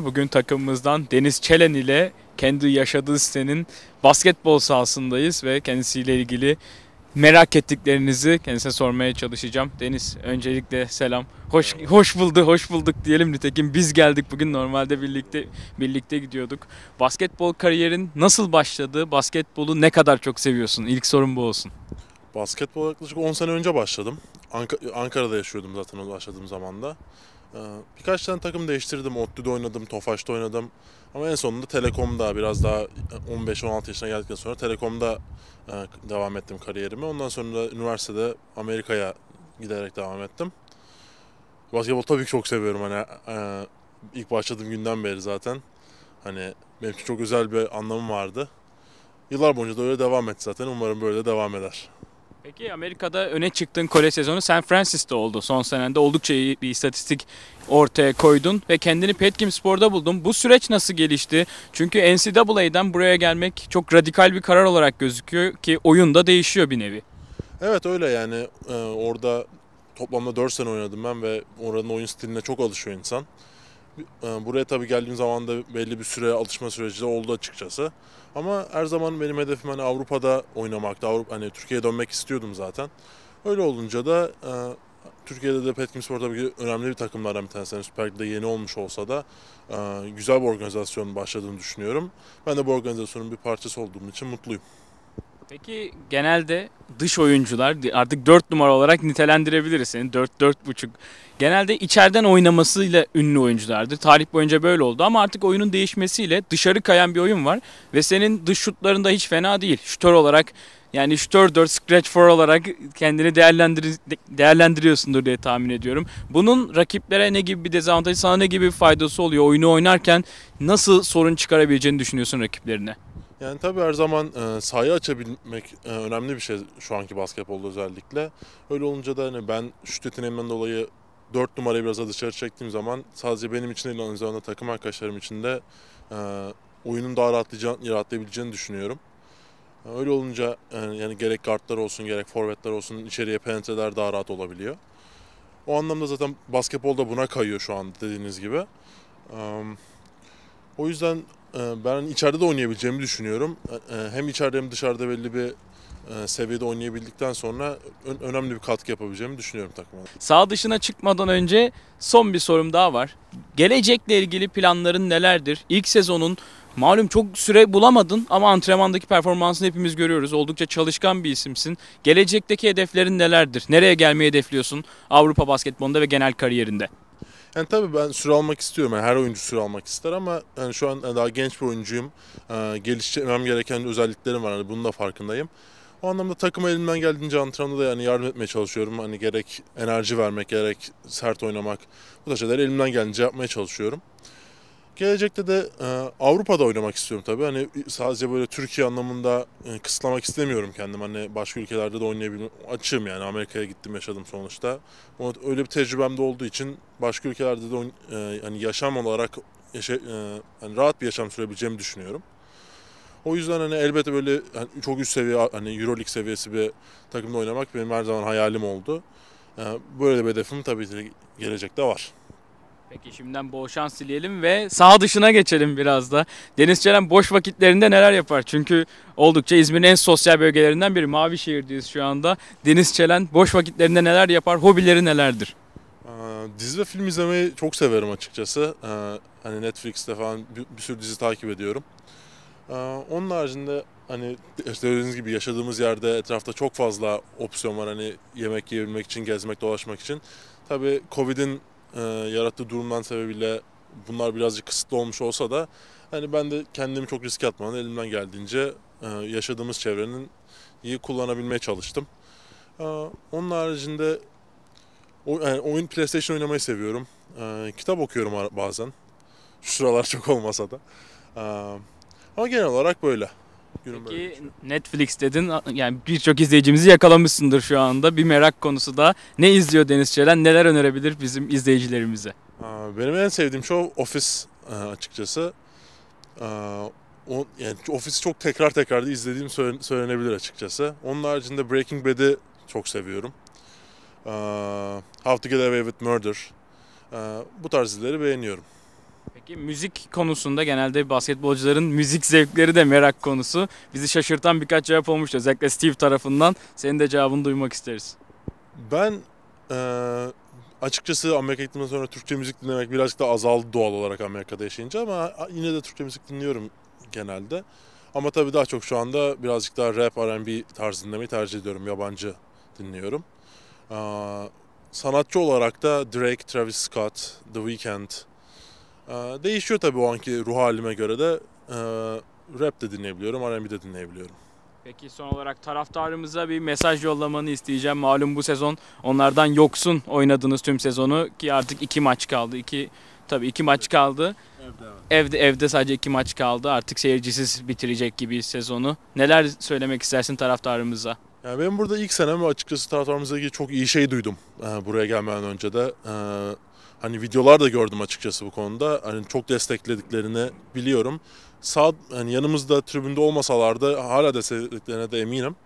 Bugün takımımızdan Deniz Çelen ile kendi yaşadığı sitenin basketbol sahasındayız ve kendisiyle ilgili merak ettiklerinizi kendisine sormaya çalışacağım. Deniz öncelikle selam. Hoş hoş bulduk, hoş bulduk diyelim nitekim biz geldik bugün normalde birlikte birlikte gidiyorduk. Basketbol kariyerin nasıl başladı? Basketbolu ne kadar çok seviyorsun? İlk sorum bu olsun. Basketbol yaklaşık 10 sene önce başladım. Ank Ankara'da yaşıyordum zaten o başladığım zamanda. Ee, birkaç tane takım değiştirdim. ODTÜ'de oynadım, Tofaş'ta oynadım. Ama en sonunda Telekom'da biraz daha 15-16 e, yaşına geldikten sonra Telekom'da e, devam ettim kariyerimi. Ondan sonra da üniversitede Amerika'ya giderek devam ettim. Basketbol tabii ki çok seviyorum. Hani e, ilk başladığım günden beri zaten. Hani benim için çok özel bir anlamı vardı. Yıllar boyunca da öyle devam etti zaten. Umarım böyle de devam eder. Peki Amerika'da öne çıktığın kole sezonu San Francis'te oldu. Son senende oldukça iyi bir istatistik ortaya koydun ve kendini Petkim Spor'da buldun. Bu süreç nasıl gelişti? Çünkü NCAA'den buraya gelmek çok radikal bir karar olarak gözüküyor ki oyun da değişiyor bir nevi. Evet öyle yani ee, orada toplamda 4 sene oynadım ben ve oranın oyun stiline çok alışıyor insan. Ee, buraya tabii geldiğim zaman da belli bir süre alışma süreci de oldu açıkçası. Ama her zaman benim hedefim hani Avrupa'da oynamaktı. Avrupa, hani Türkiye'ye dönmek istiyordum zaten. Öyle olunca da e, Türkiye'de de Petkim Spor tabii ki önemli bir takımlardan bir tanesi. Yani Süper Lig'de yeni olmuş olsa da e, güzel bir organizasyon başladığını düşünüyorum. Ben de bu organizasyonun bir parçası olduğum için mutluyum. Peki genelde dış oyuncular artık 4 numara olarak nitelendirebiliriz seni 4 4,5. Genelde içeriden oynamasıyla ünlü oyunculardır. Tarih boyunca böyle oldu ama artık oyunun değişmesiyle dışarı kayan bir oyun var ve senin dış şutlarında hiç fena değil. Şütör olarak yani şütör 4 scratch 4 olarak kendini değerlendir değerlendiriyorsundur diye tahmin ediyorum. Bunun rakiplere ne gibi bir dezavantajı sana ne gibi bir faydası oluyor? Oyunu oynarken nasıl sorun çıkarabileceğini düşünüyorsun rakiplerine? Yani tabii her zaman e, sahayı açabilmek e, önemli bir şey şu anki basketbolda özellikle. Öyle olunca da hani ben şut yeteneğimden dolayı 4 numarayı biraz dışarı çektiğim zaman sadece benim için değil aynı zamanda takım arkadaşlarım için de e, oyunun daha rahatlayabileceğini düşünüyorum. E, öyle olunca e, yani gerek kartlar olsun gerek forvetler olsun içeriye penetreler daha rahat olabiliyor. O anlamda zaten basketbol da buna kayıyor şu an dediğiniz gibi. O yüzden ee, ben içeride de oynayabileceğimi düşünüyorum. Ee, e, hem içeride hem dışarıda belli bir e, seviyede oynayabildikten sonra önemli bir katkı yapabileceğimi düşünüyorum takıma. Sağ dışına çıkmadan önce son bir sorum daha var. Gelecekle ilgili planların nelerdir? İlk sezonun malum çok süre bulamadın ama antrenmandaki performansını hepimiz görüyoruz. Oldukça çalışkan bir isimsin. Gelecekteki hedeflerin nelerdir? Nereye gelmeyi hedefliyorsun Avrupa basketbolunda ve genel kariyerinde? Yani tabii ben süre almak istiyorum. Yani her oyuncu süre almak ister ama yani şu an daha genç bir oyuncuyum. Ee, geliştirmem gereken özelliklerim var. Yani bunun da farkındayım. O anlamda takım elimden geldiğince antrenmanda da yani yardım etmeye çalışıyorum. Hani gerek enerji vermek, gerek sert oynamak. Bu da şeyler elimden geldiğince yapmaya çalışıyorum. Gelecekte de e, Avrupa'da oynamak istiyorum tabii. Hani sadece böyle Türkiye anlamında e, kısıtlamak istemiyorum kendim. Hani başka ülkelerde de oynayabilirim Açığım yani Amerika'ya gittim yaşadım sonuçta. Ama öyle bir tecrübem de olduğu için başka ülkelerde de e, hani yaşam olarak yaşa, e, hani rahat bir yaşam sürebileceğimi düşünüyorum. O yüzden hani elbette böyle hani çok üst seviye hani EuroLeague seviyesi bir takımda oynamak benim her zaman hayalim oldu. E, böyle bir hedefim tabii ki gelecekte var. Peki şimdiden bol şans dileyelim ve sağ dışına geçelim biraz da. Deniz Çelen boş vakitlerinde neler yapar? Çünkü oldukça İzmir'in en sosyal bölgelerinden biri. Mavişehir'deyiz şu anda. Deniz Çelen boş vakitlerinde neler yapar? Hobileri nelerdir? Dizi ve film izlemeyi çok severim açıkçası. Hani Netflix'te falan bir, bir sürü dizi takip ediyorum. Onun haricinde hani işte dediğiniz gibi yaşadığımız yerde etrafta çok fazla opsiyon var. Hani yemek yiyebilmek için, gezmek, dolaşmak için. Tabii Covid'in e, yarattığı durumdan sebebiyle bunlar birazcık kısıtlı olmuş olsa da hani ben de kendimi çok riske atmadan elimden geldiğince e, yaşadığımız çevrenin iyi kullanabilmeye çalıştım. E, onun haricinde o, yani oyun PlayStation oynamayı seviyorum. E, kitap okuyorum bazen. Şu sıralar çok olmasa da. E, ama genel olarak böyle. Günüm Peki Netflix dedin yani birçok izleyicimizi yakalamışsındır şu anda. Bir merak konusu da ne izliyor Deniz Çelen neler önerebilir bizim izleyicilerimize? Benim en sevdiğim show Office e, açıkçası. O, yani Office'i çok tekrar tekrar da izlediğim söylenebilir açıkçası. Onun haricinde Breaking Bad'i çok seviyorum. How to Get Away with Murder. Bu tarz izleri beğeniyorum. Peki müzik konusunda genelde basketbolcuların müzik zevkleri de merak konusu. Bizi şaşırtan birkaç cevap olmuştu. Özellikle Steve tarafından. Senin de cevabını duymak isteriz. Ben e, açıkçası Amerika gittikten sonra Türkçe müzik dinlemek birazcık da azaldı doğal olarak Amerika'da yaşayınca ama yine de Türkçe müzik dinliyorum genelde. Ama tabii daha çok şu anda birazcık daha rap, R&B tarzı dinlemeyi tercih ediyorum. Yabancı dinliyorum. E, sanatçı olarak da Drake, Travis Scott, The Weeknd, ee, değişiyor tabii o anki ruh halime göre de. Ee, rap de dinleyebiliyorum, R&B de dinleyebiliyorum. Peki son olarak taraftarımıza bir mesaj yollamanı isteyeceğim. Malum bu sezon onlardan yoksun oynadınız tüm sezonu ki artık iki maç kaldı. İki tabii iki maç kaldı. Evde, evde evde sadece iki maç kaldı. Artık seyircisiz bitirecek gibi sezonu. Neler söylemek istersin taraftarımıza? Yani Ben burada ilk senem açıkçası taraftarımızla ilgili çok iyi şey duydum e, buraya gelmeden önce de. E, hani videolar da gördüm açıkçası bu konuda. Hani çok desteklediklerini biliyorum. Sağ hani yanımızda tribünde olmasalar da hala desteklediklerine de eminim.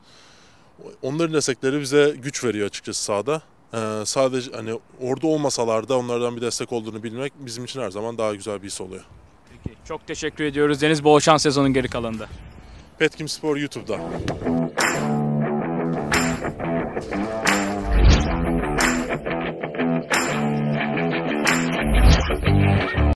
Onların destekleri bize güç veriyor açıkçası sahada. Ee, sadece hani orada olmasalar da onlardan bir destek olduğunu bilmek bizim için her zaman daha güzel bir his oluyor. Peki, çok teşekkür ediyoruz Deniz. Bol sezonun geri kalanında. Petkim Spor YouTube'da.